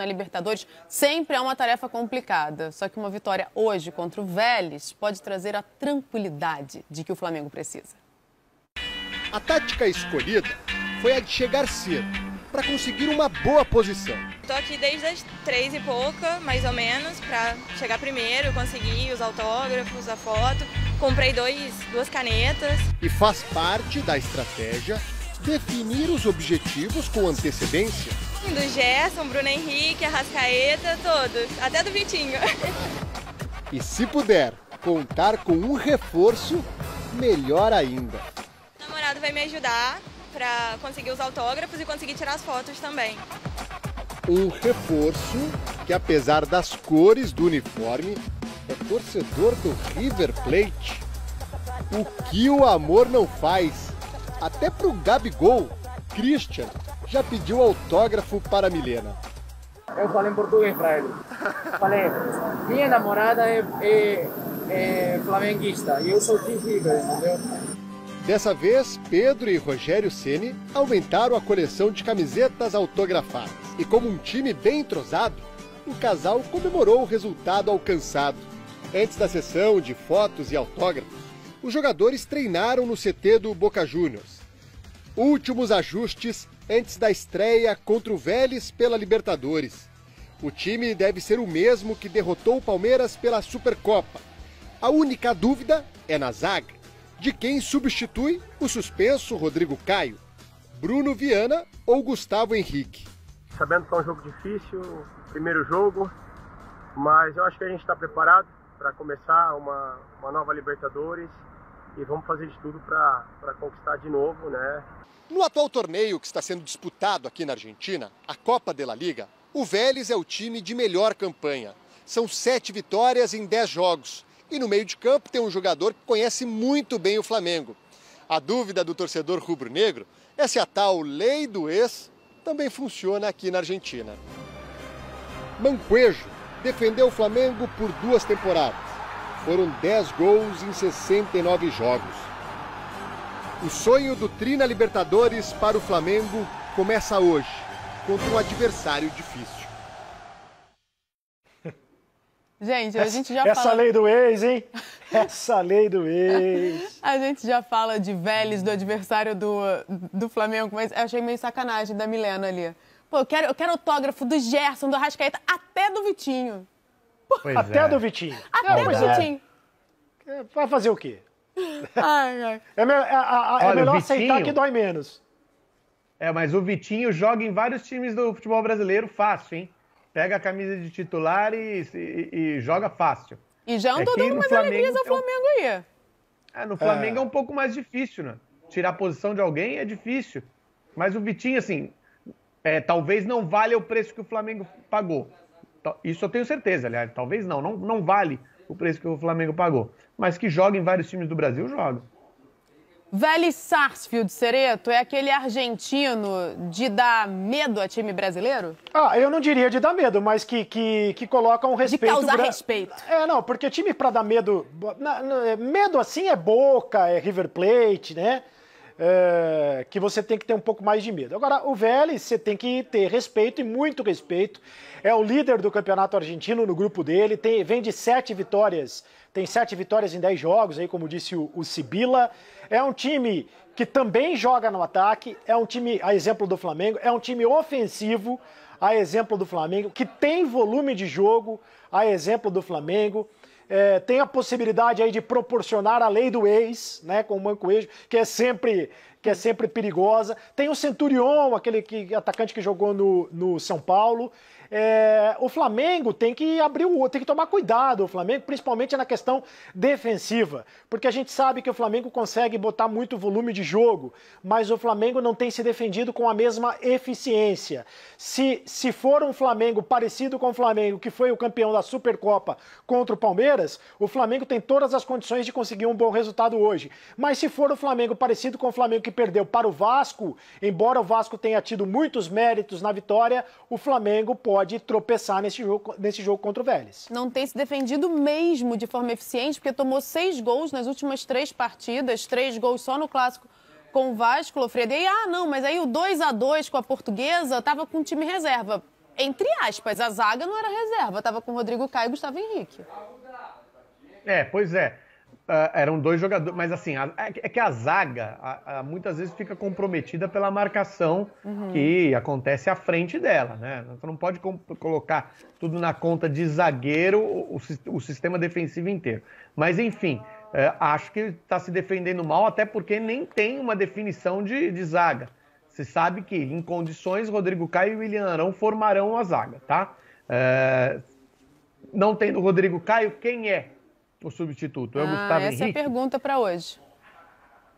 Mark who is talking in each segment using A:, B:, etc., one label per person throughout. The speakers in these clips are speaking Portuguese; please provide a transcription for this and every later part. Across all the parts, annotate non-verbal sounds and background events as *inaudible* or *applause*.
A: na Libertadores sempre é uma tarefa complicada. Só que uma vitória hoje contra o Vélez pode trazer a tranquilidade de que o Flamengo precisa. A tática
B: escolhida foi a de chegar cedo para conseguir uma boa posição. Estou aqui desde as três e pouca, mais ou menos, para chegar primeiro, conseguir os autógrafos, a foto. Comprei dois, duas canetas. E faz parte da estratégia definir os objetivos com antecedência do Gerson, Bruno Henrique, Arrascaeta, todos, até do Vitinho. E se puder contar com um reforço, melhor ainda. O namorado vai me ajudar para conseguir os autógrafos e conseguir tirar as fotos também. Um reforço que, apesar das cores do uniforme, é torcedor do River Plate. O que o amor não faz? Até pro Gabigol, Christian, já pediu autógrafo para Milena. Eu falei em português para ele. Falei, minha namorada é, é, é flamenguista e eu sou terrível, entendeu? Dessa vez, Pedro e Rogério Ceni aumentaram a coleção de camisetas autografadas. E como um time bem entrosado, o casal comemorou o resultado alcançado. Antes da sessão de fotos e autógrafos, os jogadores treinaram no CT do Boca Juniors Últimos ajustes antes da estreia contra o Vélez pela Libertadores. O time deve ser o mesmo que derrotou o Palmeiras pela Supercopa. A única dúvida é na zaga, de quem substitui o suspenso Rodrigo Caio, Bruno Viana ou Gustavo Henrique. Sabendo que é um jogo difícil, primeiro jogo, mas eu acho que a gente está preparado para começar
C: uma, uma nova Libertadores e vamos fazer de tudo para conquistar de novo, né?
B: No atual torneio que está sendo disputado aqui na Argentina, a Copa de la Liga, o Vélez é o time de melhor campanha. São sete vitórias em dez jogos. E no meio de campo tem um jogador que conhece muito bem o Flamengo. A dúvida do torcedor rubro-negro é se a tal lei do ex também funciona aqui na Argentina. Manquejo defendeu o Flamengo por duas temporadas foram 10 gols em 69 jogos. O sonho do Trina Libertadores para o Flamengo começa hoje, contra um adversário difícil.
C: *laughs*
A: Gente, a gente já Essa fala... lei
C: do ex, hein?
A: *laughs* Essa lei do ex. a gente já fala de Vélez, do adversário do, do Flamengo, mas eu achei meio sacanagem da Milena ali. Pô, eu quero, eu quero autógrafo do Gerson, do Rascaeta, até do Vitinho.
C: Pois Até é. a do Vitinho. Até do é. Vitinho.
A: Vai fazer o quê? Ai, ai. É, me, é, é Olha, melhor Vitinho, aceitar que dói
D: menos. É, mas o Vitinho joga em vários times do futebol brasileiro fácil, hein? Pega a camisa de titular e, e, e joga fácil.
A: E já andou é dando umas Flamengo, alegrias ao é Flamengo aí. É, no Flamengo
D: é um pouco mais difícil, né? Tirar a posição de alguém é difícil. Mas o Vitinho, assim, é, talvez não valha o preço que o Flamengo pagou. Isso eu tenho certeza, aliás. Talvez não, não, não vale o preço que o Flamengo pagou. Mas que joga em vários times do Brasil, joga.
A: Vélez Sarsfield Sereto é aquele argentino de dar medo a time brasileiro? Ah, eu não diria de
C: dar medo, mas que, que, que coloca um respeito. De causar respeito. É, não, porque time para dar medo. medo assim é Boca, é River Plate, né? é, que você tem que ter um pouco mais de medo. Agora, o Vélez, você tem que ter respeito e muito respeito. É o líder do campeonato argentino no grupo dele, tem, vem de sete vitórias, tem sete vitórias em dez jogos, aí como disse o, o Sibila. É um time que também joga no ataque, é um time, a exemplo do Flamengo, é um time ofensivo, a exemplo do Flamengo, que tem volume de jogo, a exemplo do Flamengo é, tem a possibilidade aí de proporcionar a lei do ex, né, com o Banco Eixo, que é sempre que é sempre perigosa. Tem o Centurion, aquele que, atacante que jogou no, no São Paulo. É, o Flamengo tem que abrir o tem que tomar cuidado, o Flamengo, principalmente na questão defensiva, porque a gente sabe que o Flamengo consegue botar muito volume de jogo, mas o Flamengo não tem se defendido com a mesma eficiência. Se, se for um Flamengo parecido com o Flamengo, que foi o campeão da Supercopa contra o Palmeiras, o Flamengo tem todas as condições de conseguir um bom resultado hoje. Mas se for o Flamengo parecido com o Flamengo que que perdeu para o Vasco, embora o Vasco tenha tido muitos méritos na vitória, o Flamengo pode tropeçar nesse jogo, nesse jogo contra o Vélez.
A: Não tem se defendido mesmo de forma eficiente, porque tomou seis gols nas últimas três partidas, três gols só no Clássico com o Vasco, Lofredo. E ah, não, mas aí o 2 a 2 com a Portuguesa estava com o time reserva. Entre aspas, a zaga não era reserva, estava com o Rodrigo Caio e Gustavo Henrique.
D: É, pois é. Uh, eram dois jogadores, mas assim, a, é, é que a zaga a, a, muitas vezes fica comprometida pela marcação
C: uhum. que
D: acontece à frente dela, né? Você não pode colocar tudo na conta de zagueiro o, o, o sistema defensivo inteiro. Mas enfim, é, acho que está se defendendo mal, até porque nem tem uma definição de, de zaga. Se sabe que em condições Rodrigo Caio e William Arão formarão a zaga, tá? É, não tendo Rodrigo Caio, quem é? o substituto é o ah, Gustavo essa Henrique? Essa é a
A: pergunta para hoje.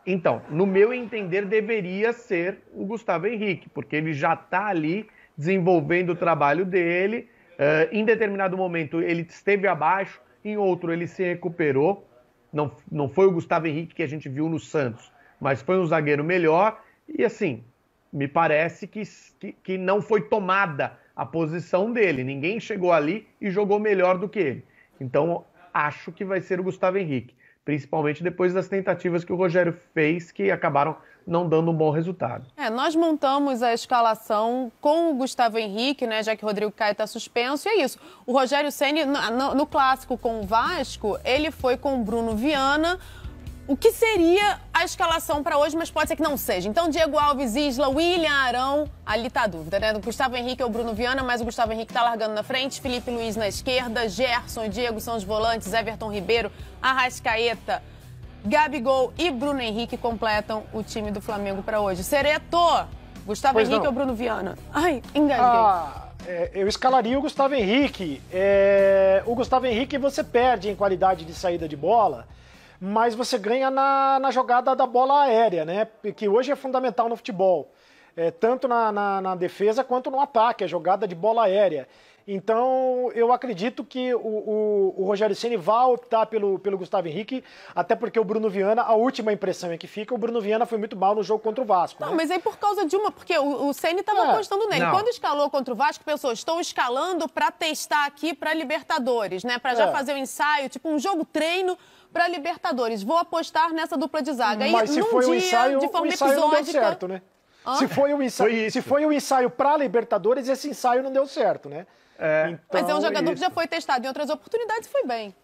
D: Então, no meu entender, deveria ser o Gustavo Henrique, porque ele já está ali desenvolvendo o trabalho dele. Uh, em determinado momento ele esteve abaixo, em outro ele se recuperou. Não, não foi o Gustavo Henrique que a gente viu no Santos, mas foi um zagueiro melhor. E assim, me parece que, que, que não foi tomada a posição dele. Ninguém chegou ali e jogou melhor do que ele. Então, acho que vai ser o Gustavo Henrique, principalmente depois das tentativas que o Rogério fez, que acabaram não dando um bom resultado.
A: É, nós montamos a escalação com o Gustavo Henrique, né, já que o Rodrigo Caio está suspenso, e é isso. O Rogério Ceni no, no, no, clássico com o Vasco, ele foi com o Bruno Viana, o que seria a escalação para hoje, mas pode ser que não seja. Então, Diego Alves, Isla, William Arão, ali tá a dúvida, né? Do Gustavo Henrique é o Bruno Viana, mas o Gustavo Henrique tá largando na frente. Felipe Luiz na esquerda, Gerson e Diego são os volantes, Everton Ribeiro, Arrascaeta, Gabigol e Bruno Henrique completam o time do Flamengo para hoje. Sereto, Gustavo pois Henrique não. ou Bruno Viana? Ai, enganei. Ah. É, eu escalaria
C: o Gustavo Henrique. É, o Gustavo Henrique você perde em qualidade de saída de bola, mas você ganha na, na jogada da bola aérea, né? Que hoje é fundamental no futebol é, tanto na, na, na, defesa quanto no ataque, a é jogada de bola aérea. Então, eu acredito que o, o, o Rogério Ceni vai optar pelo, pelo Gustavo Henrique, até porque o Bruno Viana, a última impressão é que fica, o Bruno Viana foi muito mal no jogo contra o Vasco. Não, né? mas
A: aí é por causa de uma, porque o, o Ceni estava é, apostando nele. Não. Quando escalou contra o Vasco, pensou, estou escalando para testar aqui para Libertadores, né? Para já é. fazer o um ensaio, tipo um jogo treino para Libertadores. Vou apostar nessa dupla de zaga. Hum, mas aí, se num foi dia, um ensaio, de forma um ensaio episódica, não deu certo, né?
C: Ah. Se foi um ensaio, foi se um ensaio para Libertadores, esse ensaio não deu certo, né? É, então,
D: mas é um jogador isso. que já
A: foi testado em outras oportunidades e foi bem.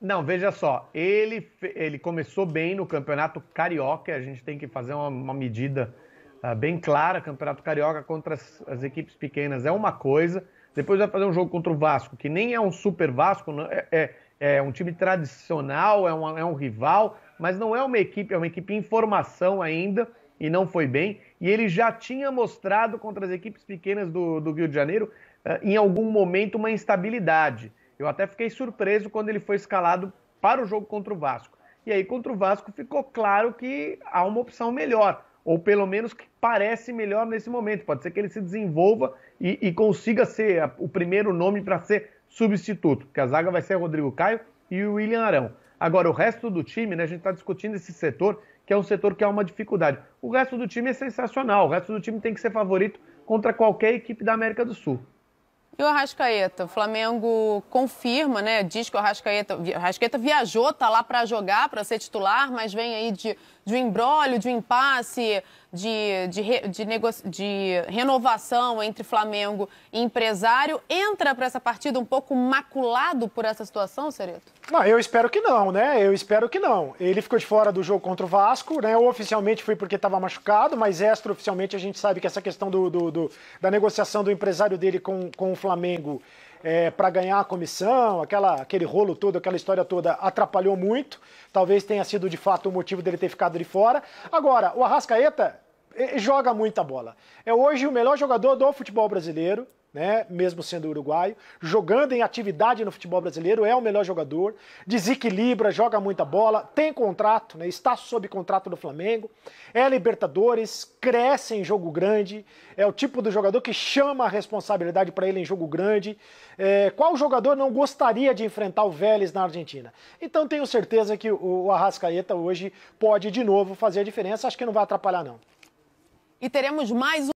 D: Não, veja só, ele, ele começou bem no Campeonato Carioca, a gente tem que fazer uma, uma medida uh, bem clara, Campeonato Carioca contra as, as, equipes pequenas é uma coisa, depois vai fazer um jogo contra o Vasco, que nem é um super Vasco, é, é, é um time tradicional, é, uma, é um rival, mas não é uma equipe, é uma equipe em formação ainda, e não foi bem. E ele já tinha mostrado contra as equipes pequenas do, do Rio de Janeiro, eh, em algum momento, uma instabilidade. Eu até fiquei surpreso quando ele foi escalado para o jogo contra o Vasco. E aí, contra o Vasco, ficou claro que há uma opção melhor, ou pelo menos que parece melhor nesse momento. Pode ser que ele se desenvolva e, e consiga ser o primeiro nome para ser substituto, porque a zaga vai ser Rodrigo Caio e o William Arão. Agora, o resto do time, né, a gente está discutindo esse setor, que é um setor que há uma dificuldade. O resto do time é sensacional, o resto do time tem que ser favorito contra qualquer equipe da América do Sul.
A: E o Arrascaeta? O Flamengo confirma, né? Diz que o Arrascaeta, o Arrascaeta viajou, tá lá para jogar, para ser titular, mas vem aí de, de um embrólio, de um impasse de, de, de, nego de renovação entre Flamengo e empresário entra para essa partida um pouco maculado por essa situação, Sereto?
C: Não, eu espero que não, né? Eu espero que não. Ele ficou de fora do jogo contra o Vasco, né? Oficialmente foi porque estava machucado, mas extraoficialmente a gente sabe que essa questão do, do, do, da negociação do empresário dele com, com o Flamengo é, para ganhar a comissão, aquela, aquele rolo todo, aquela história toda atrapalhou muito. Talvez tenha sido de fato o motivo dele ter ficado de fora. Agora, o Arrascaeta joga muita bola. É hoje o melhor jogador do futebol brasileiro né, mesmo sendo uruguaio, jogando em atividade no futebol brasileiro, é o melhor jogador, desequilibra, joga muita bola, tem contrato, né, está sob contrato do Flamengo, é Libertadores, cresce em jogo grande, é o tipo do jogador que chama a responsabilidade para ele em jogo grande. É, qual jogador não gostaria de enfrentar o Vélez na Argentina? Então tenho certeza que o Arrascaeta hoje pode de novo fazer a diferença, acho que não vai atrapalhar não.
A: E teremos mais um